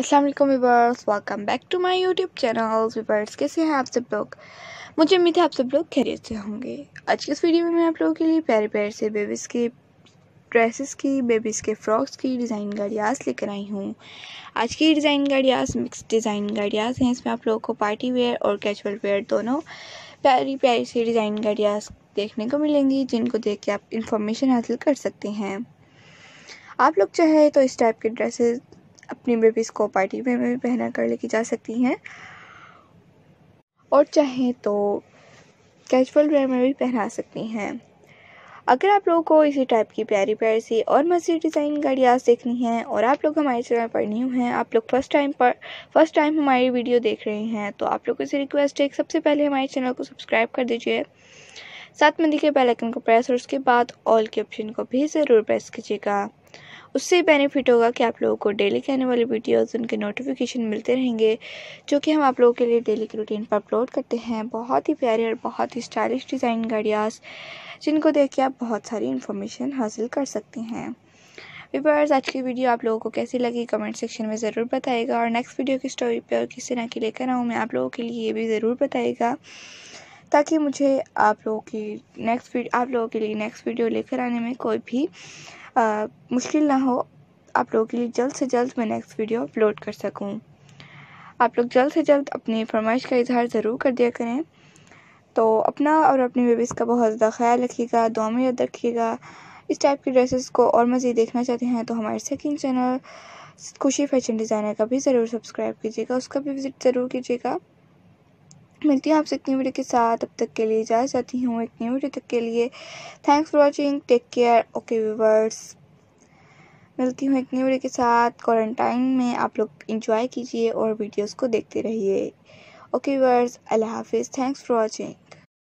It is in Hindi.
अस्सलाम वालेकुम viewers welcome back to my YouTube channel viewers कैसे हैं आप सब लोग मुझे उम्मीद है आप सब लोग खैरियत से होंगे आज के इस वीडियो में मैं आप लोगों के लिए प्यारे प्यारे से बेबीज़ के ड्रेसेस की बेबीज़ के फ्रॉक्स की डिज़ाइन गाड़ियाज़ लेकर आई हूँ आज की डिज़ाइन गाड़ियाज मिक्स डिज़ाइन गाड़ियाज हैं इसमें आप लोगों को पार्टी वेयर और कैजुअल वेयर दोनों प्यारी प्यारी से डिज़ाइन गाड़ियाज देखने को मिलेंगी जिनको देख के आप इंफॉर्मेशन हासिल कर सकते हैं आप लोग चाहे तो इस टाइप के ड्रेसेस अपनी बेबीज़ को पार्टी वेयर में भी पहना कर लेके जा सकती हैं और चाहें तो कैजुअल वेयर में भी पहना सकती हैं अगर आप लोगों को इसी टाइप की प्यारी प्यारी सी और मज़ीद डिज़ाइन आइडियाज़ देखनी है और आप लोग हमारे चैनल पर न्यू हैं आप लोग फर्स्ट टाइम पर फर्स्ट टाइम हमारी वीडियो देख रहे हैं तो आप लोगों से रिक्वेस्ट है सबसे पहले हमारे चैनल को सब्सक्राइब कर दीजिए साथ में दिखे बेल आइकन को प्रेस और उसके बाद ऑल के ऑप्शन को भी ज़रूर प्रेस कीजिएगा उससे बेनिफिट होगा कि आप लोगों को डेली के आने वाले वीडियोस उनके नोटिफिकेशन मिलते रहेंगे जो कि हम आप लोगों के लिए डेली के रूटीन पर अपलोड करते हैं बहुत ही प्यारे और बहुत ही स्टाइलिश डिज़ाइन का जिनको देख के आप बहुत सारी इन्फॉर्मेशन हासिल कर सकते हैं वीबर्स आज की वीडियो आप लोगों को कैसी लगी कमेंट सेक्शन में ज़रूर बताएगा और नेक्स्ट वीडियो की स्टोरी पर किस तरह की लेकर आऊँ मैं आप लोगों के लिए ये भी ज़रूर बताएगा ताकि मुझे आप लोगों की नेक्स्ट वीडियो आप लोगों के लिए नेक्स्ट वीडियो लेकर आने में कोई भी आ, मुश्किल ना हो आप लोगों के लिए जल्द से जल्द मैं नेक्स्ट वीडियो अपलोड कर सकूँ आप लोग जल्द से जल्द अपनी फरमाइश का इजहार ज़रूर कर दिया करें तो अपना और अपनी बेबीज़ का बहुत ज़्यादा ख्याल रखिएगा दुआ में याद रखिएगा इस टाइप की ड्रेसेस को और मज़ीद देखना चाहते हैं तो हमारे second channel Khushi fashion designer का भी ज़रूर सब्सक्राइब कीजिएगा उसका भी विज़िट ज़रूर कीजिएगा मिलती हूँ आपसे एक नई वीडियो के साथ अब तक के लिए जा जाती हूँ एक नई वीडियो तक के लिए thanks for watching take care okay viewers मिलती हूँ एक नई वीडियो के साथ क्वारंटाइन में आप लोग इंजॉय कीजिए और वीडियोस को देखते रहिए ओके व्यूवर्स अल्लाह हाफिज़ थैंक्स फॉर वॉचिंग